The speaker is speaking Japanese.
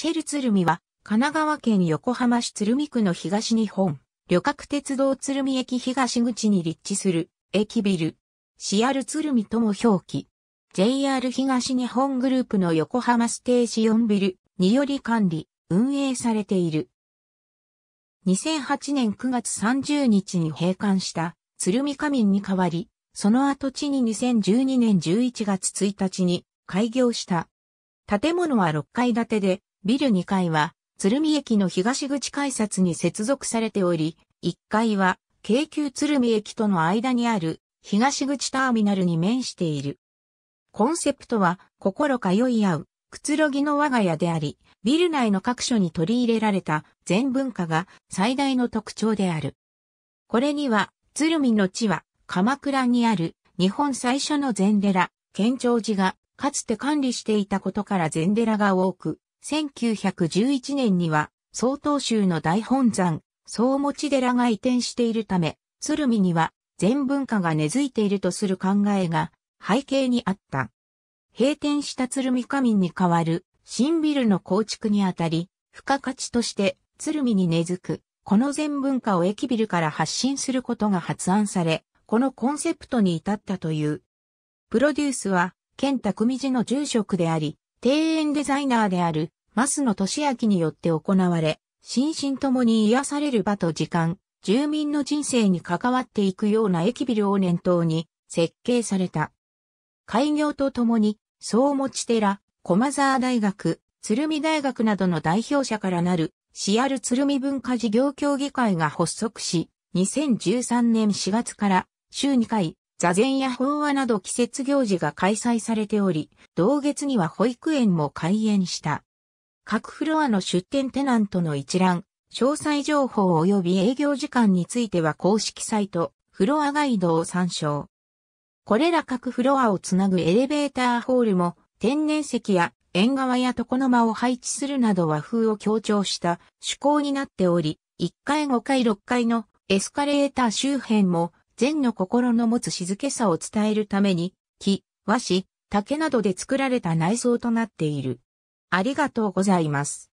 シェル鶴見は、神奈川県横浜市鶴見区の東日本、旅客鉄道鶴見駅東口に立地する、駅ビル。シアル鶴見とも表記。JR 東日本グループの横浜ステージ4ビルにより管理、運営されている。2008年9月30日に閉館した鶴見仮眠に代わり、その跡地に2012年11月1日に開業した。建物は6階建てでビル2階は、鶴見駅の東口改札に接続されており、1階は、京急鶴見駅との間にある、東口ターミナルに面している。コンセプトは、心通い合う、くつろぎの我が家であり、ビル内の各所に取り入れられた全文化が最大の特徴である。これには、鶴見の地は、鎌倉にある日本最初の禅寺、県庁寺が、かつて管理していたことから禅寺が多く、1911年には、曹洞宗の大本山、総持寺が移転しているため、鶴見には全文化が根付いているとする考えが背景にあった。閉店した鶴見仮民に代わる新ビルの構築にあたり、付加価値として鶴見に根付く、この全文化を駅ビルから発信することが発案され、このコンセプトに至ったという。プロデュースは、県匠寺の住職であり、庭園デザイナーである、松野俊明によって行われ、心身ともに癒される場と時間、住民の人生に関わっていくような駅ビルを念頭に設計された。開業とともに、総持寺、駒沢大学、鶴見大学などの代表者からなる、シアル鶴見文化事業協議会が発足し、2013年4月から週2回、座禅や法話など季節行事が開催されており、同月には保育園も開園した。各フロアの出店テナントの一覧、詳細情報及び営業時間については公式サイト、フロアガイドを参照。これら各フロアをつなぐエレベーターホールも天然石や縁側や床の間を配置するなど和風を強調した趣向になっており、1階5階6階のエスカレーター周辺も禅の心の持つ静けさを伝えるために、木、和紙、竹などで作られた内装となっている。ありがとうございます。